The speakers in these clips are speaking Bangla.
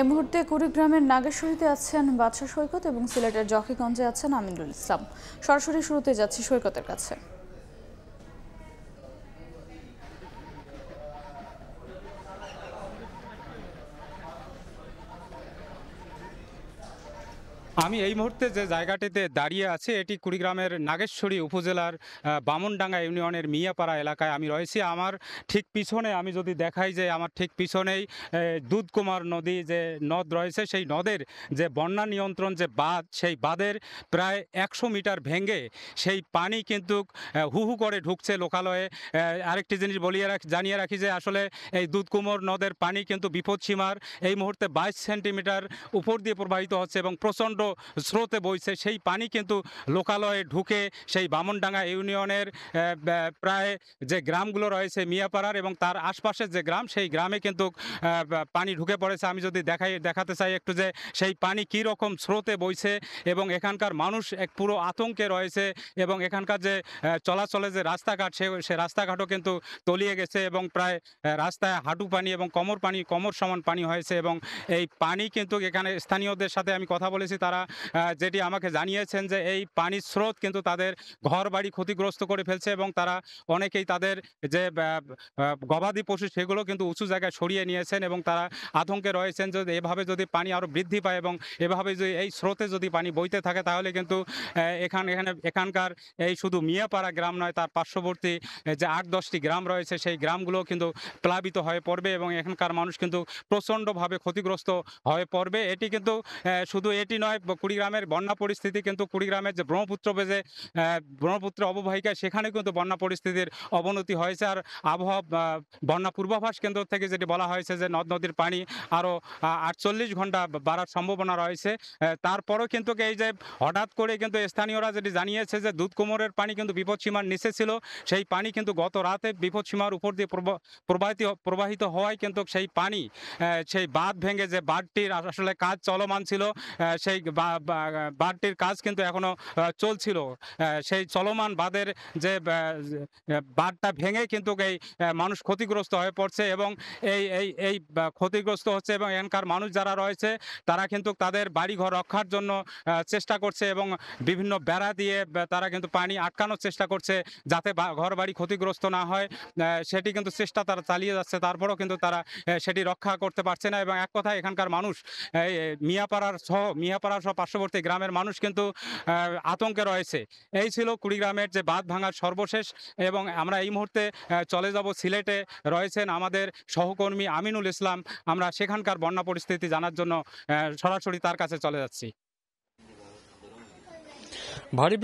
এই মুহূর্তে কুড়িগ্রামের নাগেশ্বরীতে আছেন বাদশা সৈকত এবং সিলেটের জকিগঞ্জে আছেন আমিনুল ইসলাম সরাসরি শুরুতে যাচ্ছি সৈকতের কাছে আমি এই মুহূর্তে যে জায়গাটিতে দাঁড়িয়ে আছি এটি কুড়িগ্রামের নাগেশ্বরী উপজেলার বামনডাঙ্গা ইউনিয়নের মিয়াপাড়া এলাকায় আমি রয়েছি আমার ঠিক পিছনে আমি যদি দেখাই যে আমার ঠিক পিছনেই দুধকুমার নদী যে নদ রয়েছে সেই নদের যে বন্যা নিয়ন্ত্রণ যে বাঁধ সেই বাঁধের প্রায় একশো মিটার ভেঙে সেই পানি কিন্তু হুহু করে ঢুকছে লোকালয়ে আরেকটি জিনিস বলিয়ে রাখ জানিয়ে রাখি যে আসলে এই দুধকুমোর নদের পানি কিন্তু বিপদসীমার এই মুহূর্তে বাইশ সেন্টিমিটার উপর দিয়ে প্রবাহিত হচ্ছে এবং প্রচণ্ড স্রোতে বইছে সেই পানি কিন্তু লোকালয়ে ঢুকে সেই বামনডাঙ্গা ইউনিয়নের প্রায় যে গ্রামগুলো রয়েছে মিয়াপাড়ার এবং তার আশপাশের যে গ্রাম সেই গ্রামে কিন্তু পানি ঢুকে পড়েছে আমি যদি দেখাই দেখাতে চাই একটু যে সেই পানি কি রকম স্রোতে বইছে এবং এখানকার মানুষ এক পুরো আতঙ্কে রয়েছে এবং এখানকার যে চলাচলে যে রাস্তাঘাট সে সে রাস্তাঘাটও কিন্তু তলিয়ে গেছে এবং প্রায় রাস্তায় হাঁটু পানি এবং কমর পানি কমর সমান পানি হয়েছে এবং এই পানি কিন্তু এখানে স্থানীয়দের সাথে আমি কথা বলেছি তারা তারা যেটি আমাকে জানিয়েছেন যে এই পানির স্রোত কিন্তু তাদের ঘর বাড়ি ক্ষতিগ্রস্ত করে ফেলছে এবং তারা অনেকেই তাদের যে গবাদি পশু সেগুলো কিন্তু উঁচু জায়গায় সরিয়ে নিয়েছেন এবং তারা আতঙ্কে রয়েছেন যে এভাবে যদি পানি আরও বৃদ্ধি পায় এবং এভাবে যদি এই স্রোতে যদি পানি বইতে থাকে তাহলে কিন্তু এখান এখানে এখানকার এই শুধু মিয়াপাড়া গ্রাম নয় তার পার্শ্ববর্তী যে আট দশটি গ্রাম রয়েছে সেই গ্রামগুলো কিন্তু প্লাবিত হয়ে পড়বে এবং এখানকার মানুষ কিন্তু প্রচণ্ডভাবে ক্ষতিগ্রস্ত হয়ে পড়বে এটি কিন্তু শুধু এটি নয় কুড়িগ্রামের বন্যা পরিস্থিতি কিন্তু কুড়িগ্রামের যে ব্রহ্মপুত্র বেজে ব্রহ্মপুত্র অববাহিকায় সেখানে কিন্তু বন্যা পরিস্থিতির অবনতি হয়েছে আর আবহাওয়া বন্যা পূর্বাভাস কেন্দ্র থেকে যেটি বলা হয়েছে যে নদ নদীর পানি আরও আটচল্লিশ ঘন্টা বাড়ার সম্ভাবনা রয়েছে তারপরেও কিন্তু এই যে হঠাৎ করে কিন্তু স্থানীয়রা যেটি জানিয়েছে যে দুধকুমোরের পানি কিন্তু বিপদসীমার নিচে ছিল সেই পানি কিন্তু গত রাতে বিপদসীমার উপর দিয়ে প্রবাহিত প্রবাহিত হওয়ায় কিন্তু সেই পানি সেই বাঁধ ভেঙে যে বাঁধটির আসলে কাজ চলমান ছিল সেই বাঁধটির কাজ কিন্তু এখনো চলছিল সেই চলমান বাঁধের যে বাঁধটা ভেঙে কিন্তু এই মানুষ ক্ষতিগ্রস্ত হয়ে পড়ছে এবং এই এই এই ক্ষতিগ্রস্ত হচ্ছে এবং এখানকার মানুষ যারা রয়েছে তারা কিন্তু তাদের বাড়িঘর রক্ষার জন্য চেষ্টা করছে এবং বিভিন্ন বেড়া দিয়ে তারা কিন্তু পানি আটকানোর চেষ্টা করছে যাতে ঘর বাড়ি ক্ষতিগ্রস্ত না হয় সেটি কিন্তু চেষ্টা তারা চালিয়ে যাচ্ছে তারপরেও কিন্তু তারা সেটি রক্ষা করতে পারছে না এবং এক কথা এখানকার মানুষ মিয়াপাড়ার সহ মিয়াপাড়ার সব পার্শ্ববর্তী গ্রামের মানুষ কিন্তু আতঙ্কে রয়েছে এই ছিল কুড়িগ্রামের যে বাঁধ ভাঙার সর্বশেষ এবং আমরা এই মুহূর্তে চলে যাব সিলেটে রয়েছেন আমাদের সহকর্মী আমিনুল ইসলাম আমরা সেখানকার বন্যা পরিস্থিতি জানার জন্য সরাসরি তার কাছে চলে যাচ্ছি ভারী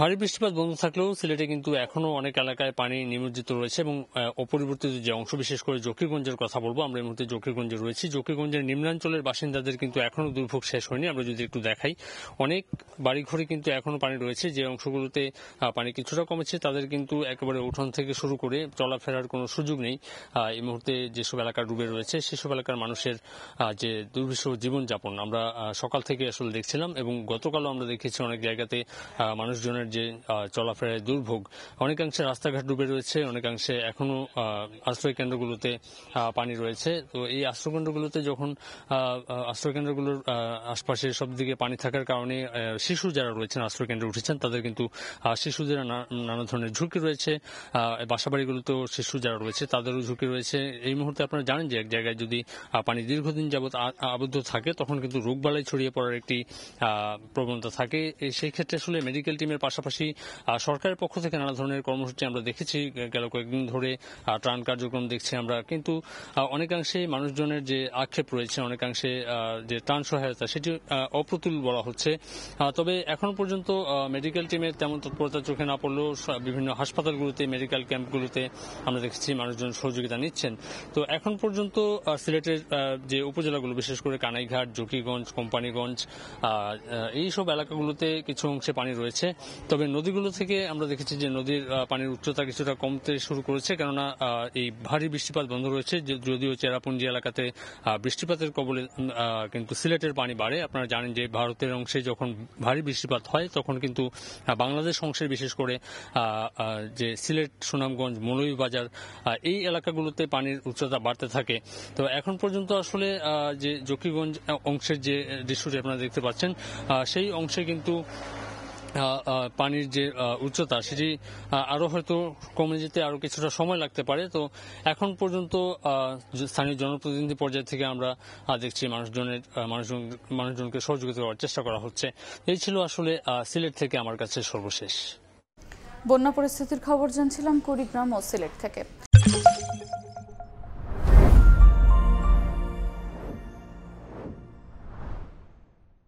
ভারী বৃষ্টিপাত বন্ধ থাকলেও সিলেটে কিন্তু এখনো অনেক এলাকায় পানি নিমজ্জিত রয়েছে এবং অপরিবর্তিত যে অংশ বিশেষ করে জকিগঞ্জের কথা বলবো আমরা এই মুহূর্তে জকিগঞ্জে রয়েছি জকিগঞ্জের নিম্নাঞ্চলের বাসিন্দাদের কিন্তু এখনো দুর্ভোগ শেষ হয়নি আমরা যদি একটু দেখাই অনেক বাড়িঘরে কিন্তু এখনো পানি রয়েছে যে অংশগুলোতে পানি কিছুটা কমেছে তাদের কিন্তু একেবারে উঠোন থেকে শুরু করে চলাফেরার কোনো সুযোগ নেই এই মুহূর্তে যেসব এলাকা ডুবে রয়েছে সেসব এলাকার মানুষের যে দুর্বিষহ জীবনযাপন আমরা সকাল থেকে আসলে দেখছিলাম এবং গতকালও আমরা দেখেছি অনেক জায়গাতে মানুষজনের যে চলাফেরায় দুর্ভোগ অনেকাংশে রাস্তাঘাট ডুবে রয়েছে অনেকাংশে এখনও আশ্রয় কেন্দ্রগুলোতে পানি রয়েছে তো এই আশ্রয়কেন্দ্রগুলোতে যখন আশ্রয়কেন্দ্রগুলোর আশপাশে সব দিকে পানি থাকার কারণে শিশু যারা রয়েছেন আশ্রয়কেন্দ্রে উঠেছেন তাদের কিন্তু শিশুদের নানা ধরনের ঝুঁকি রয়েছে বাসাবাড়িগুলোতেও শিশু যারা রয়েছে তাদেরও ঝুঁকি রয়েছে এই মুহূর্তে আপনারা জানেন যে এক জায়গায় যদি পানি দীর্ঘদিন যাবৎ আবদ্ধ থাকে তখন কিন্তু রোগবালাই ছড়িয়ে পড়ার একটি প্রবণতা থাকে সেই ক্ষেত্রে আসলে মেডিকেল টিমের পাশাপাশি সরকারের পক্ষ থেকে নানা ধরনের কর্মসূচি আমরা দেখেছি গেল কয়েকদিন ধরে ত্রাণ কার্যক্রম দেখছি আমরা কিন্তু অনেকাংশে মানুষজনের যে আক্ষেপ রয়েছে অনেকাংশে যে ত্রাণ সহায়তা সেটি অপ্রতুল বলা হচ্ছে তবে এখন পর্যন্ত মেডিকেল টিমের তেমন তৎপরতা চোখে না পড়লেও বিভিন্ন হাসপাতালগুলোতে মেডিকেল ক্যাম্পগুলোতে আমরা দেখেছি মানুষজন সহযোগিতা নিচ্ছেন তো এখন পর্যন্ত সিলেটের যে উপজেলাগুলো বিশেষ করে কানাইঘাট জকিগঞ্জ কোম্পানিগঞ্জ এইসব এলাকাগুলোতে কিছু অংশে পানি পানি রয়েছে তবে নদীগুলো থেকে আমরা দেখেছি যে নদীর পানির উচ্চতা কিছুটা কমতে শুরু করেছে কেননা এই ভারী বৃষ্টিপাত বন্ধ রয়েছে যদিও চেরাপুঞ্জি এলাকাতে বৃষ্টিপাতের কবলে কিন্তু সিলেটের পানি বাড়ে আপনারা জানেন যে ভারতের অংশে যখন ভারী বৃষ্টিপাত হয় তখন কিন্তু বাংলাদেশ অংশের বিশেষ করে যে সিলেট সুনামগঞ্জ বাজার এই এলাকাগুলোতে পানির উচ্চতা বাড়তে থাকে তো এখন পর্যন্ত আসলে যে জকিগঞ্জ অংশের যে দৃশ্যটি আপনারা দেখতে পাচ্ছেন সেই অংশে কিন্তু পানির যে উচ্চতা সেটি আরও হয়তো কমে যেতে আরও কিছুটা সময় লাগতে পারে তো এখন পর্যন্ত স্থানীয় জনপ্রতিনিধি পর্যায় থেকে আমরা দেখছি মানুষজনের মানুষজন মানুষজনকে সহযোগিতা করার চেষ্টা করা হচ্ছে এই ছিল আসলে সিলেট থেকে আমার কাছে সর্বশেষ বন্যা পরিস্থিতির খবর জানছিলাম কুড়িগ্রাম ও সিলেট থেকে